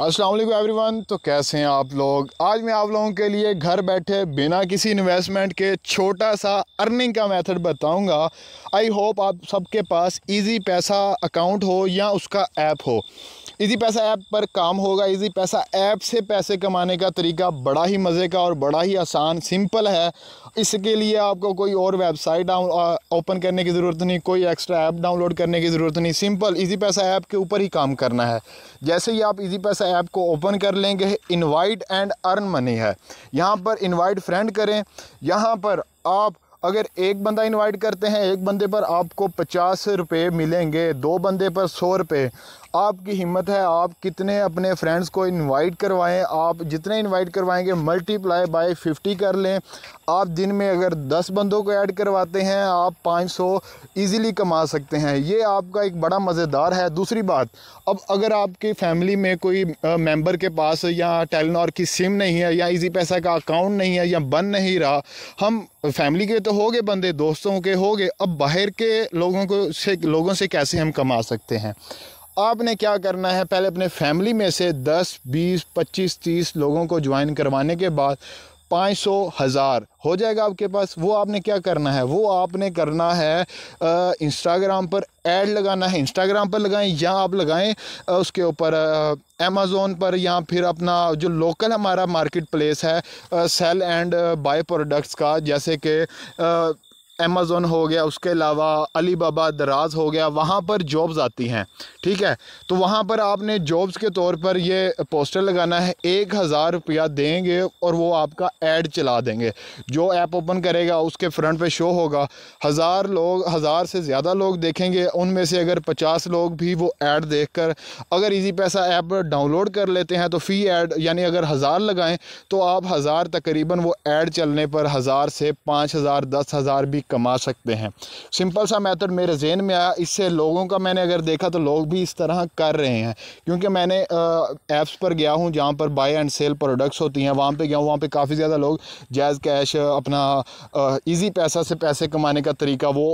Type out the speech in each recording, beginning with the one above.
अस्सलाम वालेकुम एवरीवन तो कैसे हैं आप लोग आज मैं आप लोगों के लिए घर बैठे बिना किसी इन्वेस्टमेंट के छोटा सा अर्निंग का मेथड बताऊंगा आई होप आप सबके पास इजी पैसा अकाउंट हो या उसका ऐप हो इजी पैसा ऐप पर काम होगा इजी पैसा ऐप से पैसे कमाने का तरीका बड़ा ही मज़े का और बड़ा ही आसान सिंपल है इसके लिए आपको कोई और वेबसाइट डाउन ओपन करने की ज़रूरत नहीं कोई एक्स्ट्रा ऐप डाउनलोड करने की ज़रूरत नहीं सिंपल इजी पैसा ऐप के ऊपर ही काम करना है जैसे ही आप इजी पैसा ऐप को ओपन कर लेंगे इन्वाइट एंड अर्न मनी है यहाँ पर इन्वाइट फ्रेंड करें यहाँ पर आप अगर एक बंदा इनवाइट करते हैं एक बंदे पर आपको पचास रुपये मिलेंगे दो बंदे पर सौ रुपये आपकी हिम्मत है आप कितने अपने फ्रेंड्स को इनवाइट करवाएं आप जितने इनवाइट करवाएंगे मल्टीप्लाई बाय 50 कर लें आप दिन में अगर 10 बंदों को ऐड करवाते हैं आप 500 ईज़िली कमा सकते हैं ये आपका एक बड़ा मज़ेदार है दूसरी बात अब अगर आपकी फैमिली में कोई मेंबर के पास या टेलनॉर की सिम नहीं है या इजी पैसा का अकाउंट नहीं है या बन नहीं रहा हम फैमिली के तो हो गए बंदे दोस्तों के हो गए अब बाहर के लोगों को से लोगों से कैसे हम कमा सकते हैं आपने क्या करना है पहले अपने फैमिली में से 10, 20, 25, 30 लोगों को ज्वाइन करवाने के बाद पाँच सौ हज़ार हो जाएगा आपके पास वो आपने क्या करना है वो आपने करना है इंस्टाग्राम पर ऐड लगाना है इंस्टाग्राम पर लगाएं या आप लगाएं उसके ऊपर अमेज़ोन पर या फिर अपना जो लोकल हमारा मार्केट प्लेस है सेल एंड बाय प्रोडक्ट्स का जैसे कि अमेज़ोन हो गया उसके अलावा अली बाबा दराज हो गया वहाँ पर जॉब्स आती हैं ठीक है तो वहाँ पर आपने जॉब्स के तौर पर ये पोस्टर लगाना है एक हज़ार रुपया देंगे और वो आपका एड चला देंगे जो ऐप ओपन करेगा उसके फ्रंट पे शो होगा हज़ार लोग हज़ार से ज़्यादा लोग देखेंगे उनमें से अगर पचास लोग भी वो ऐड देख कर अगर ईजी पैसा ऐप डाउनलोड कर लेते हैं तो फ़ी एड यानी अगर हज़ार लगाएँ तो आप हज़ार तकरीबन वो ऐड चलने पर हज़ार से पाँच हज़ार दस हज़ार भी कमा सकते हैं सिंपल सा मेथड मेरे जेन में आया इससे लोगों का मैंने अगर देखा तो लोग भी इस तरह कर रहे हैं क्योंकि मैंने ऐप्स पर गया हूँ जहाँ पर बाय एंड सेल प्रोडक्ट्स होती हैं वहाँ पर गया हूँ वहाँ पर काफ़ी ज़्यादा लोग जैज़ कैश अपना ईजी पैसा से पैसे कमाने का तरीका वो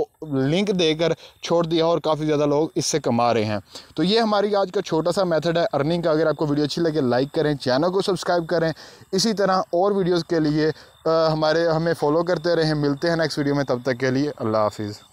लिंक देकर छोड़ दिया और काफ़ी ज़्यादा लोग इससे कमा रहे हैं तो ये हमारी आज का छोटा सा मेथड है अर्निंग का अगर आपको वीडियो अच्छी लगे लाइक करें चैनल को सब्सक्राइब करें इसी तरह और वीडियोज़ के लिए हमारे हमें फॉलो करते रहें मिलते हैं नेक्स्ट वीडियो में तब तक के लिए अल्लाह हाफिज़